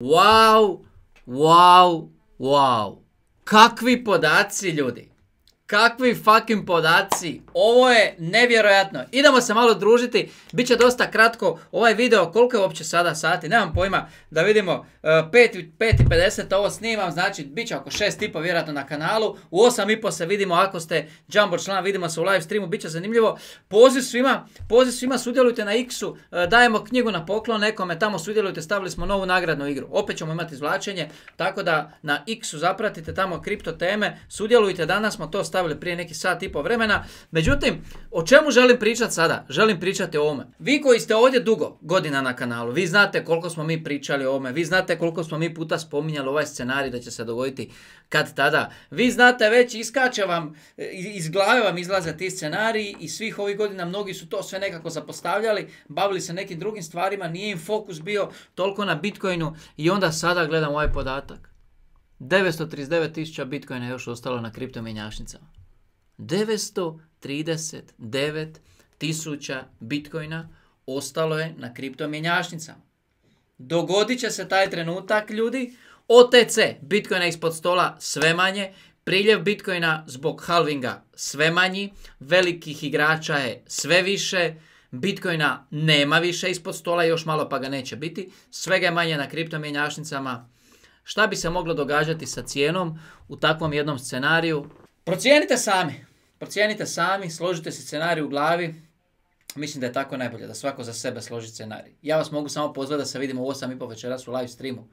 Wow, wow, wow. Kakvi podaci ljudi. Kakvi fucking podaci, ovo je nevjerojatno. Idemo se malo družiti, bit će dosta kratko ovaj video, koliko je uopće sada sati, nemam pojma, da vidimo, 5.50 e, ovo snimam, znači bit će oko 6.5 vjerojatno na kanalu, u 8.30 se vidimo ako ste Jumbo član, vidimo se u live streamu, bit će zanimljivo. Poziv svima, poziv svima, sudjelujte na X-u, e, dajemo knjigu na poklon nekome, tamo sudjelujte, stavili smo novu nagradnu igru, opet ćemo imati izvlačenje, tako da na X-u zapratite tamo kripto teme, sudjelujte, danas smo to stavili stavili prije neki sat i pol vremena. Međutim, o čemu želim pričati sada? Želim pričati o ovome. Vi koji ste ovdje dugo godina na kanalu, vi znate koliko smo mi pričali o ovome, vi znate koliko smo mi puta spominjali ovaj scenarij da će se dogoditi kad tada. Vi znate već iskače vam, iz glave vam izlaze ti scenariji i svih ovih godina mnogi su to sve nekako zapostavljali, bavili se nekim drugim stvarima, nije im fokus bio toliko na Bitcoinu i onda sada gledam ovaj podatak. 939 tisuća bitcoina je još ostalo na kriptomjenjašnicama. 939 tisuća bitcoina ostalo je na kriptomjenjašnicama. Dogodit će se taj trenutak, ljudi. OTC, bitcoina ispod stola sve manje, priljev bitcoina zbog halvinga sve manji, velikih igrača je sve više, bitcoina nema više ispod stola, još malo pa ga neće biti, svega je manje na mjenjašnicama. Šta bi se moglo događati sa cijenom u takvom jednom scenariju? Procijenite sami. Procijenite sami, složite se scenarij u glavi. Mislim da je tako najbolje, da svako za sebe složi scenarij. Ja vas mogu samo pozvati da se vidimo u 8.30 večeras u live streamu.